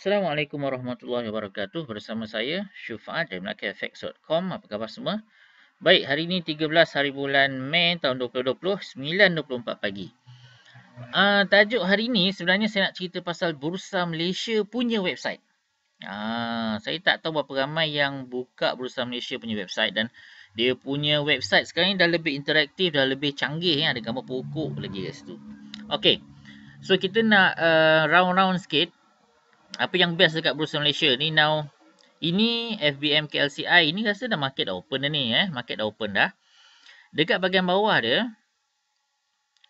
Assalamualaikum warahmatullahi wabarakatuh. Bersama saya Syufa dari MelakiFX.com. Apa khabar semua? Baik, hari ini 13 hari bulan Mei tahun 2020, 9.24 pagi. Uh, tajuk hari ini sebenarnya saya nak cerita pasal Bursa Malaysia punya website. Uh, saya tak tahu berapa ramai yang buka Bursa Malaysia punya website dan dia punya website sekarang dah lebih interaktif, dah lebih canggih. Ya. Ada gambar pokok lagi kat situ. Okay. So, kita nak uh, round-round sikit apa yang best dekat Bursa Malaysia ni now ini FBM KLCI ini rasa dah market dah open dah ni eh market dah open dah dekat bahagian bawah dia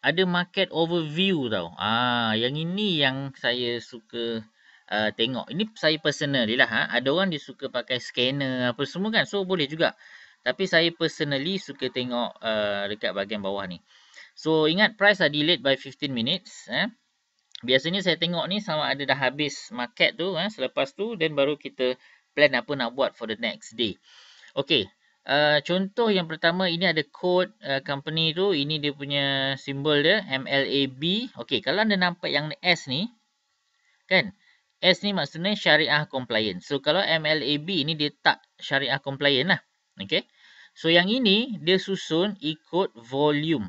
ada market overview tau ah yang ini yang saya suka uh, tengok ini saya personally lah ha? ada orang dia suka pakai scanner apa semua kan so boleh juga tapi saya personally suka tengok uh, dekat bahagian bawah ni so ingat price are delayed by 15 minutes eh biasanya saya tengok ni sama ada dah habis market tu eh, selepas tu then baru kita plan apa nak buat for the next day. Okay. Uh, contoh yang pertama ini ada code uh, company tu ini dia punya simbol dia MLAB. Okey kalau anda nampak yang S ni kan S ni maksudnya syariah compliant. So kalau MLAB ini dia tak syariah compliant lah. Okey. So yang ini dia susun ikut volume.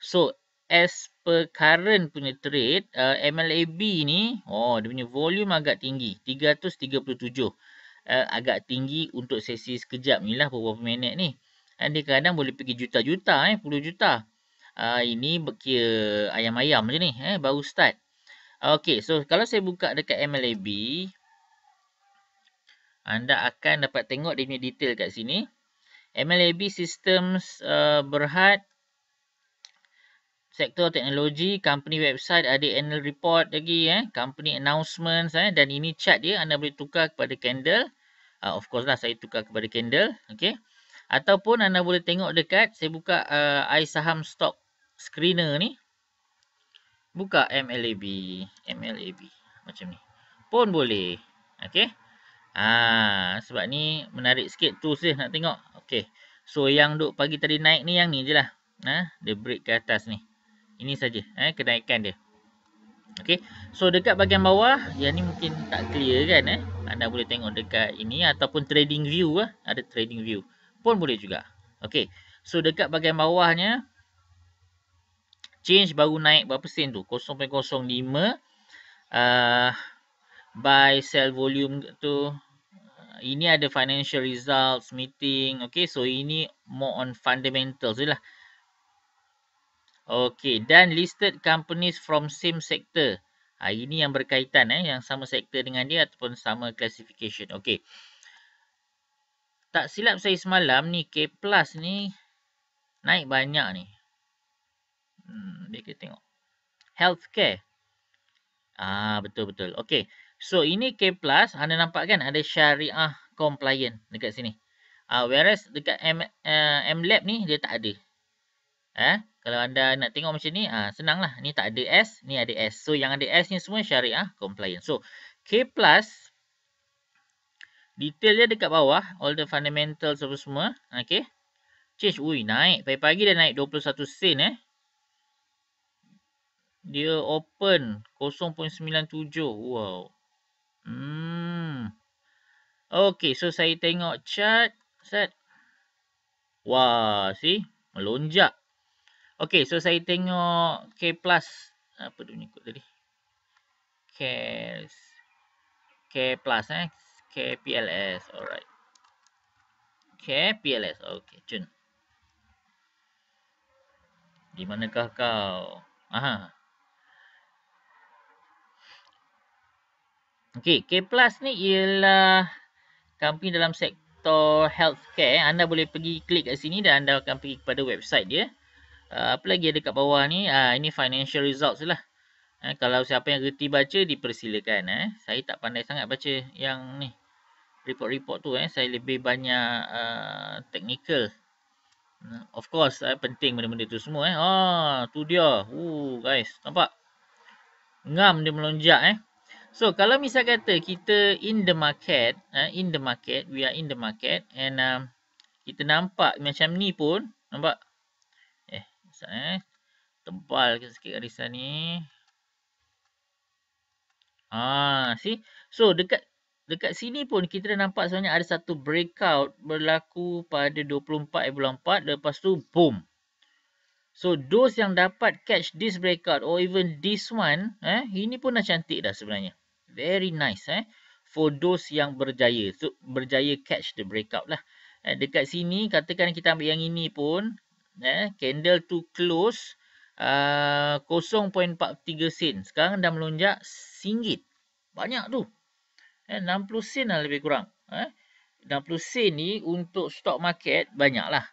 So S apa current punya trade uh, MLAB ni oh dia punya volume agak tinggi 337 uh, agak tinggi untuk sesi sekejap ni lah beberapa minit ni dan dia kadang boleh pergi juta-juta eh puluh juta uh, ini berkira uh, ayam-ayam je ni eh baru start Okey, so kalau saya buka dekat MLAB anda akan dapat tengok dia punya detail kat sini MLAB Systems uh, Berhad sektor teknologi, company website, ada annual report lagi, eh, company announcements eh, dan ini chart dia anda boleh tukar kepada candle. Uh, of course lah saya tukar kepada candle. Okay. Ataupun anda boleh tengok dekat, saya buka uh, saham Stock Screener ni. Buka MLAB. MLAB. Macam ni. Pun boleh. Okay. Ah, sebab ni menarik sikit tu sih nak tengok. Okay. So yang duk pagi tadi naik ni yang ni je lah. Ha? Dia break ke atas ni. Ini saja eh, kenaikan dia. Okey. So dekat bahagian bawah, yang ni mungkin tak clear kan eh. Anda boleh tengok dekat ini ataupun trading view lah. Ada trading view. Pun boleh juga. Okey. So dekat bahagian bawahnya change baru naik berapa sen tu? 0.05 uh, ah, buy sell volume tu ini ada financial results meeting okey so ini more on fundamentals jelah Okey, dan listed companies from same sector. Ha, ini yang berkaitan, eh, yang sama sektor dengan dia ataupun sama classification. Okey. Tak silap saya semalam ni K plus ni naik banyak ni. Hmm, biar kita tengok. Healthcare. Ah ha, betul-betul. Okey. So ini K plus anda nampak kan ada syariah compliant dekat sini. Ah whereas dekat M uh, M lab ni dia tak ada. Eh? Kalau anda nak tengok macam ni, ah senanglah. Ni tak ada S, ni ada S. So yang ada S ni semua syariah compliant. So K+ plus detail dia dekat bawah all the fundamentals apa semua. okay? Change ui naik. Pagi-pagi dah naik 21 sen eh. Dia open 0.97. Wow. Hmm. Okay, so saya tengok chart set. Wah, see? Melonjak. Okay, so saya tengok K plus apa tu ikut tadi. K K plus eh K KPLS. Alright. K KPLS. okay Jun. Di manakah kau? Aha. okay K plus ni ialah company dalam sektor healthcare. Eh. Anda boleh pergi klik kat sini dan anda akan pergi kepada website dia. Ah, apa lagi ada kat bawah ni? Uh, ini financial results lah. Eh, kalau siapa yang reti baca, dipersilakan. Eh. Saya tak pandai sangat baca yang ni. Report-report tu. Eh. Saya lebih banyak uh, technical. Hmm, of course, eh, penting benda-benda tu semua. Eh. Oh, tu dia. Ooh, guys, nampak? Ngam dia melonjak. Eh. So, kalau misal kata kita in the market. Eh, in the market. We are in the market. And um, kita nampak macam ni pun. Nampak? sekejap eh. Tebal ke sikit garisan ni. Ah, ha, si. So dekat dekat sini pun kita dah nampak sebenarnya ada satu breakout berlaku pada 24 bulan 4 lepas tu boom. So those yang dapat catch this breakout or even this one, eh, ini pun dah cantik dah sebenarnya. Very nice eh for those yang berjaya. So berjaya catch the breakout lah. Eh, dekat sini katakan kita ambil yang ini pun eh, candle to close uh, 0.43 sen. Sekarang dah melonjak singgit. Banyak tu. Eh, 60 sen lah lebih kurang. Eh, 60 sen ni untuk stock market banyak lah.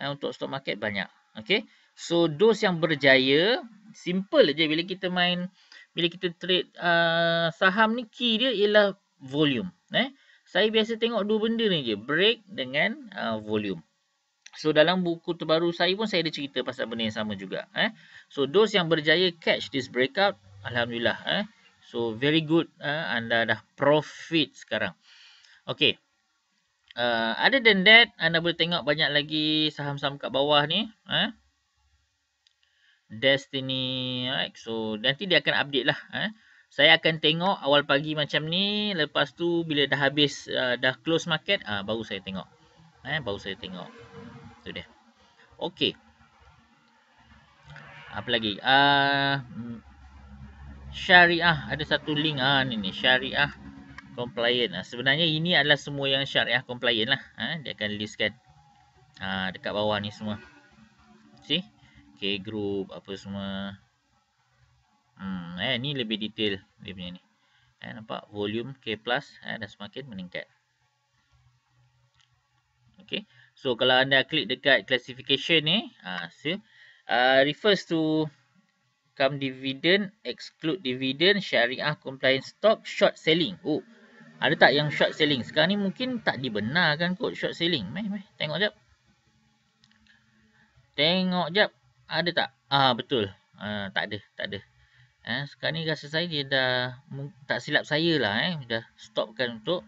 Eh, untuk stock market banyak. Okay. So, dos yang berjaya, simple je bila kita main, bila kita trade uh, saham ni, key dia ialah volume. Eh. Saya biasa tengok dua benda ni je. Break dengan uh, volume. So dalam buku terbaru saya pun saya ada cerita pasal benda yang sama juga eh. So those yang berjaya catch this breakout, alhamdulillah eh. So very good eh. anda dah profit sekarang. Okay. Uh, other than that, anda boleh tengok banyak lagi saham-saham kat bawah ni. Eh? Destiny. Right? So, nanti dia akan update lah. Eh? Saya akan tengok awal pagi macam ni. Lepas tu, bila dah habis, uh, dah close market, uh, baru saya tengok. Eh? Baru saya tengok tu dia. Okey. Apa lagi? Uh, syariah ada satu link ah ni ni syariah compliant. Ah, sebenarnya ini adalah semua yang syariah compliant lah. Ah, dia akan listkan ha, ah, dekat bawah ni semua. See? Okay, group apa semua. Hmm, eh, ni lebih detail dia punya ni. Eh, nampak volume K plus eh, dah semakin meningkat. Okay. So kalau anda klik dekat classification ni, ah ha, uh, so, uh, refers to come dividend, exclude dividend, syariah compliance stock, short selling. Oh. Ada tak yang short selling? Sekarang ni mungkin tak dibenarkan kot short selling. Meh meh, tengok jap. Tengok jap. Ada tak? Ah betul. Ah uh, tak ada, tak ada. Eh, sekarang ni rasa saya dia dah tak silap saya lah eh, dah stopkan untuk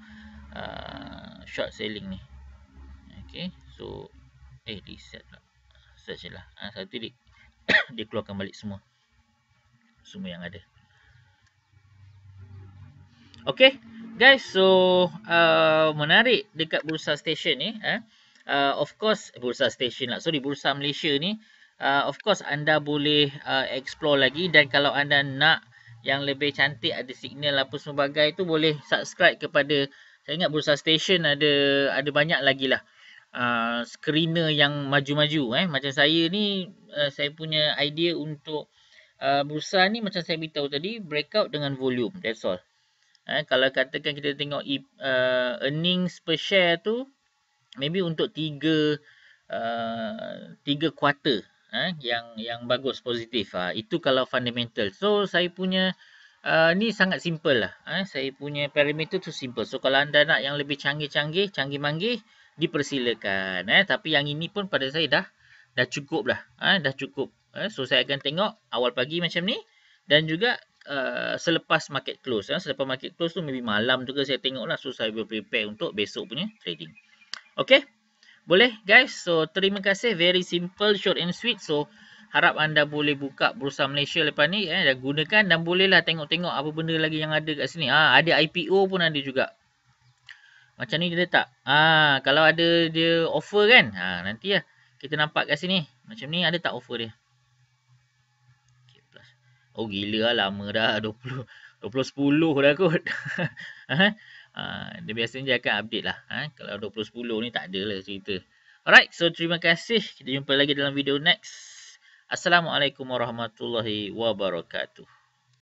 uh, short selling ni. Okay, so eh reset lah. Search jelah. Ha, ah satu dik. dia keluarkan balik semua. Semua yang ada. Okay, guys, so uh, menarik dekat Bursa Station ni, eh. Uh, of course Bursa Station lah. Sorry Bursa Malaysia ni Uh, of course anda boleh uh, explore lagi dan kalau anda nak yang lebih cantik ada signal apa sebagainya tu boleh subscribe kepada saya ingat Bursa Station ada ada banyak lagi lah. Uh, screener yang maju-maju eh macam saya ni uh, saya punya idea untuk uh, bursa ni macam saya beritahu tadi breakout dengan volume that's all eh kalau katakan kita tengok e, uh, earnings per share tu maybe untuk 3 3 uh, quarter eh yang yang bagus positif uh, itu kalau fundamental so saya punya Uh, ni sangat simple lah. Eh. Saya punya parameter tu simple. So kalau anda nak yang lebih canggih-canggih, canggih-manggih, canggih canggih canggih manggih dipersilakan. Eh. Tapi yang ini pun pada saya dah dah cukup dah. Eh. Dah cukup. Eh. So, saya akan tengok awal pagi macam ni. Dan juga uh, selepas market close. Eh. Selepas market close tu maybe malam juga saya tengok lah. So, saya boleh prepare untuk besok punya trading. Okay. Boleh guys. So, terima kasih. Very simple, short and sweet. So, harap anda boleh buka Bursa Malaysia lepas ni. Eh. Dan gunakan dan bolehlah tengok-tengok apa benda lagi yang ada kat sini. Ha, ada IPO pun ada juga. Macam ni dia letak. Ah, kalau ada dia offer kan. Ha, ah, nanti lah. Kita nampak kat sini. Macam ni ada tak offer dia. Okay, plus. Oh gila lah lama dah. 20, 2010 dah kot. ha, dia biasanya dia akan update lah. Ha, kalau 2010 ni tak ada lah cerita. Alright. So terima kasih. Kita jumpa lagi dalam video next. Assalamualaikum warahmatullahi wabarakatuh.